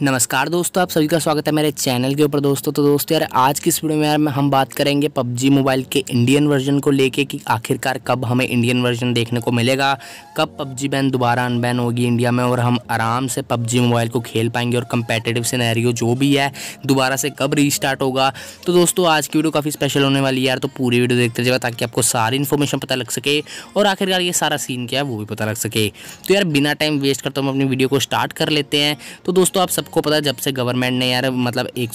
नमस्कार दोस्तों आप सभी का स्वागत है मेरे चैनल के ऊपर दोस्तों तो दोस्तों यार आज की इस वीडियो में यार हम बात करेंगे पबजी मोबाइल के इंडियन वर्जन को लेके कि आखिरकार कब हमें इंडियन वर्जन देखने को मिलेगा कब पबजी बैन दोबारा अनबैन होगी इंडिया में और हम आराम से पबजी मोबाइल को खेल पाएंगे और कंपेटेटिव सिनेरियो जो भी है दोबारा से कब री होगा तो दोस्तों आज की वीडियो काफ़ी स्पेशल होने वाली है यार तो पूरी वीडियो देखते जाएगा ताकि आपको सारी इन्फॉर्मेशन पता लग सके और आखिरकार ये सारा सीन क्या है वो भी पता लग सके तो यार बिना टाइम वेस्ट करता हूँ हम अपनी वीडियो को स्टार्ट कर लेते हैं तो दोस्तों आप सबको पता है जब से गवर्नमेंट ने यार मतलब एक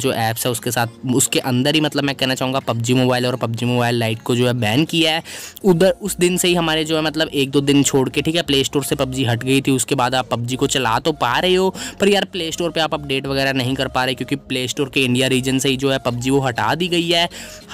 जो ऐप्स है उसके साथ उसके अंदर ही मतलब मैं कहना चाहूँगा पबजी मोबाइल और पबजी मोबाइल लाइट को जो है बैन किया है उधर उस दिन से ही हमारे जो है मतलब एक दो दिन छोड़ के ठीक है प्ले स्टोर से पबजी हट गई थी उसके बाद आप पबजी को चला तो पा रहे हो पर यार प्ले स्टोर पर आप अपडेट वगैरह नहीं कर पा रहे क्योंकि प्ले स्टोर के इंडिया रीजन से ही जो है पबजी वो हटा दी गई है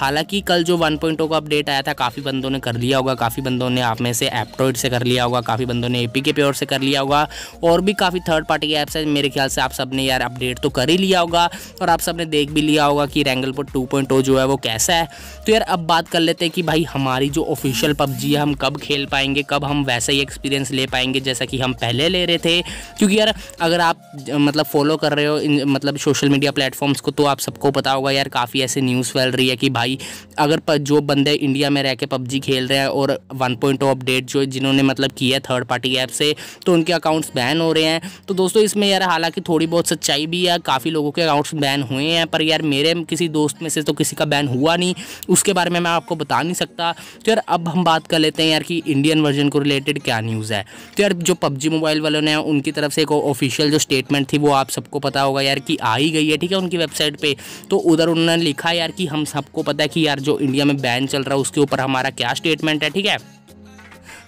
हालांकि कल जो वन oh का अपडेट आया था काफ़ी बंदों ने कर लिया होगा काफ़ी बंदों ने आप में से एप्टॉइड से कर लिया होगा काफ़ी बंदों ने ए पी के प्योर से कर लिया होगा और भी काफ़ी थर्ड पार्टी के ऐप्स है मेरे ख्याल से आप सबने यार अपडेट तो कर ही लिया होगा और आप सब ने देख भी लिया होगा कि रेंगल पर टू जो है वो कैसा है तो यार अब बात कर लेते हैं कि भाई हमारी जो ऑफिशियल पबजी है हम कब खेल पाएंगे कब हम वैसा ही एक्सपीरियंस ले पाएंगे जैसा कि हम पहले ले रहे थे क्योंकि यार अगर आप मतलब फॉलो कर रहे हो मतलब सोशल मीडिया प्लेटफॉर्म्स को तो आप सबको पता होगा यार काफ़ी ऐसे न्यूज़ फैल रही है कि भाई अगर जो बंदे इंडिया में रह के पबजी खेल रहे हैं और वन पॉइंट अपडेट जो जिन्होंने मतलब किया है थर्ड पार्टी ऐप से तो उनके अकाउंट्स बैन हो रहे हैं तो दोस्तों इसमें यार हालांकि थोड़ी बहुत सच्चाई भी है काफ़ी लोगों के अकाउंट्स बैन हुए हैं पर यार मेरे किसी दोस्त में से तो किसी का बैन हुआ नहीं उसके बारे में मैं आपको बता नहीं सकता तो यार अब हम बात कर लेते हैं यार कि इंडियन वर्जन को रिलेटेड क्या न्यूज़ है तो यार जो पबजी मोबाइल वालों ने उनकी तरफ से एक ऑफिशियल जो स्टेटमेंट थी वो आप सबको पता होगा यार कि आ ही गई है ठीक है उनकी वेबसाइट पर तो उधर उन्होंने लिखा यार कि हम सबको पता है कि यार जो इंडिया में बैन चल रहा है उसके ऊपर हमारा क्या स्टेटमेंट है ठीक है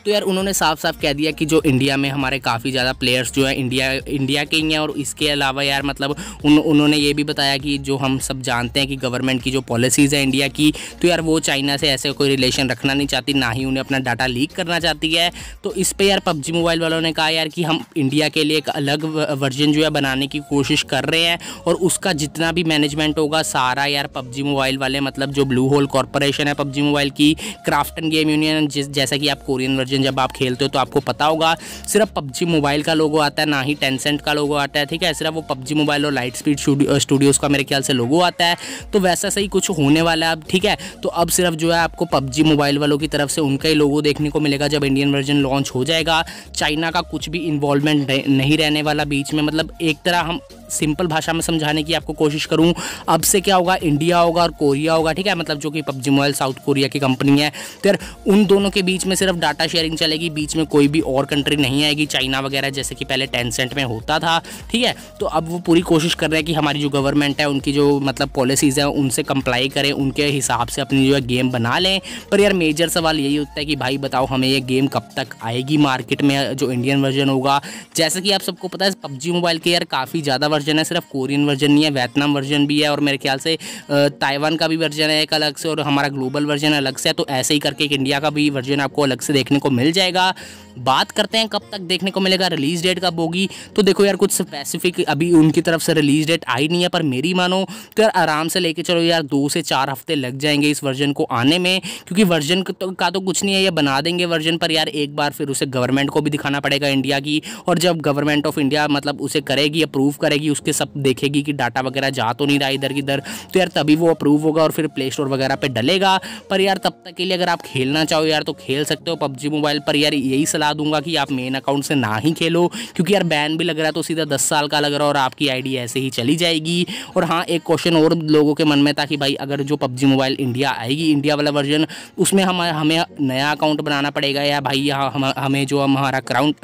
तो यार उन्होंने साफ साफ कह दिया कि जो इंडिया में हमारे काफ़ी ज़्यादा प्लेयर्स जो हैं इंडिया इंडिया के ही हैं और इसके अलावा यार मतलब उन उन्होंने ये भी बताया कि जो हम सब जानते हैं कि गवर्नमेंट की जो पॉलिसीज़ हैं इंडिया की तो यार वो चाइना से ऐसे कोई रिलेशन रखना नहीं चाहती ना ही उन्हें अपना डाटा लीक करना चाहती है तो इस पर यार पबजी मोबाइल वालों ने कहा यार कि हम इंडिया के लिए एक अलग वर्जन जो है बनाने की कोशिश कर रहे हैं और उसका जितना भी मैनेजमेंट होगा सारा यार पबजी मोबाइल वाले मतलब जो ब्लू होल कॉरपोरेशन है पबजी मोबाइल की क्राफ्ट एंड गेम यूनियन जैसा कि आप कोरियन वर्जन जब आप खेलते हो तो आपको पता होगा सिर्फ पबजी मोबाइल का लोगो आता है ना ही टेंसेंट का लोगो आता है ठीक है सिर्फ वो पबजी मोबाइल और लाइट स्पीड स्टूडियोज़ का मेरे ख्याल से लोगो आता है तो वैसा सही कुछ होने वाला है अब ठीक है तो अब सिर्फ जो है आपको पबजी मोबाइल वालों की तरफ से उनका ही लोगो देखने को मिलेगा जब इंडियन वर्जन लॉन्च हो जाएगा चाइना का कुछ भी इन्वॉल्वमेंट नहीं रहने वाला बीच में मतलब एक तरह हम सिंपल भाषा में समझाने की आपको कोशिश करूँ अब से क्या होगा इंडिया होगा और कोरिया होगा ठीक है मतलब जो कि पबजी मोबाइल साउथ कोरिया की कंपनी है तो यार उन दोनों के बीच में सिर्फ डाटा शेयरिंग चलेगी बीच में कोई भी और कंट्री नहीं आएगी चाइना वगैरह जैसे कि पहले टेंसेंट में होता था ठीक है तो अब वो पूरी कोशिश कर रहे हैं कि हमारी जो गवर्नमेंट है उनकी जो मतलब पॉलिसीज़ हैं उनसे कंप्लाई करें उनके हिसाब से अपनी जो है गेम बना लें पर यार मेजर सवाल यही होता है कि भाई बताओ हमें ये गेम कब तक आएगी मार्केट में जो इंडियन वर्जन होगा जैसे कि आप सबको पता है पबजी मोबाइल के यार काफ़ी ज़्यादा वर्जन है सिर्फ कोरियन वर्जन नहीं है वियतनाम वर्जन भी है और मेरे ख्याल से ताइवान का भी वर्जन है एक अलग से और हमारा ग्लोबल वर्जन अलग से है तो ऐसे ही करके एक इंडिया का भी वर्जन आपको अलग से देखने को मिल जाएगा बात करते हैं कब तक देखने को मिलेगा रिलीज डेट कब होगी तो देखो यार कुछ स्पेसिफिक अभी उनकी तरफ से रिलीज डेट आई नहीं है पर मेरी मानो तो यार आराम से लेके चलो यार दो से चार हफ्ते लग जाएंगे इस वर्जन को आने में क्योंकि वर्जन तो का तो कुछ नहीं है ये बना देंगे वर्जन पर यार एक बार फिर उसे गवर्नमेंट को भी दिखाना पड़ेगा इंडिया की और जब गवर्नमेंट ऑफ इंडिया मतलब उसे करेगी अप्रूव करेगी जाएगी उसके सब देखेगी कि डाटा वगैरह जा तो नहीं रहा इधर किधर तो यार तभी वो अप्रूव होगा और फिर प्ले स्टोर वगैरह पर डलेगा पर यार तब तक के लिए अगर आप खेलना चाहो यार तो खेल सकते हो पबजी मोबाइल पर यार यही सलाह दूंगा कि आप मेन अकाउंट से ना ही खेलो क्योंकि यार बैन भी लग रहा है तो सीधा दस साल का लग रहा है और आपकी आईडी ऐसे ही चली जाएगी और हाँ एक क्वेश्चन और लोगों के मन में था कि भाई अगर जो पबजी मोबाइल इंडिया आएगी इंडिया वाला वर्जन उसमें हम हमें नया अकाउंट बनाना पड़ेगा या भाई यहाँ हम हमें जो हमारा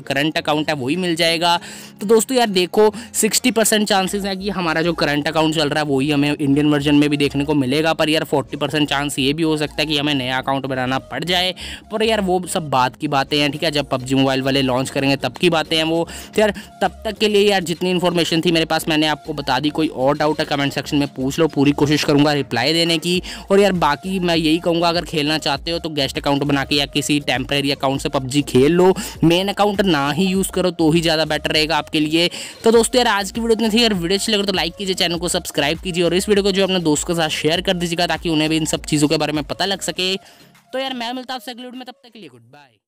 करंट अकाउंट है वही मिल जाएगा तो दोस्तों यार देखो सिक्सटी परसेंट चांसेस है कि हमारा जो करंट अकाउंट चल रहा है वही हमें इंडियन वर्जन में भी देखने को मिलेगा पर यार फोर्टी परसेंट चांस ये भी हो सकता है कि हमें नया अकाउंट बनाना पड़ जाए पर यार वो सब बात की बातें हैं ठीक है जब पबजी मोबाइल वाले लॉन्च करेंगे तब की बातें हैं वो तो यार तब तक के लिए यार जितनी इन्फॉर्मेशन थी मेरे पास मैंने आपको बता दी कोई और डाउट है कमेंट सेक्शन में पूछ लो पूरी कोशिश करूँगा रिप्लाई देने की और यार बाकी मैं यही कहूँगा अगर खेलना चाहते हो तो गेस्ट अकाउंट बना के या किसी टेम्प्रेरी अकाउंट से पबजी खेल लो मेन अकाउंट ना ही यूज़ करो तो ही ज़्यादा बेटर रहेगा आपके लिए तो दोस्तों यार आज की वीडियो इतना थी अगर वीडियो अच्छी लगे तो लाइक कीजिए चैनल को सब्सक्राइब कीजिए और इस वीडियो को जो अपने दोस्त के साथ शेयर कर दीजिएगा ताकि उन्हें भी इन सब चीज़ों के बारे में पता लग सके तो यार मैं मिलता आपसे अगले वीडियो में तब तक के लिए गुड बाय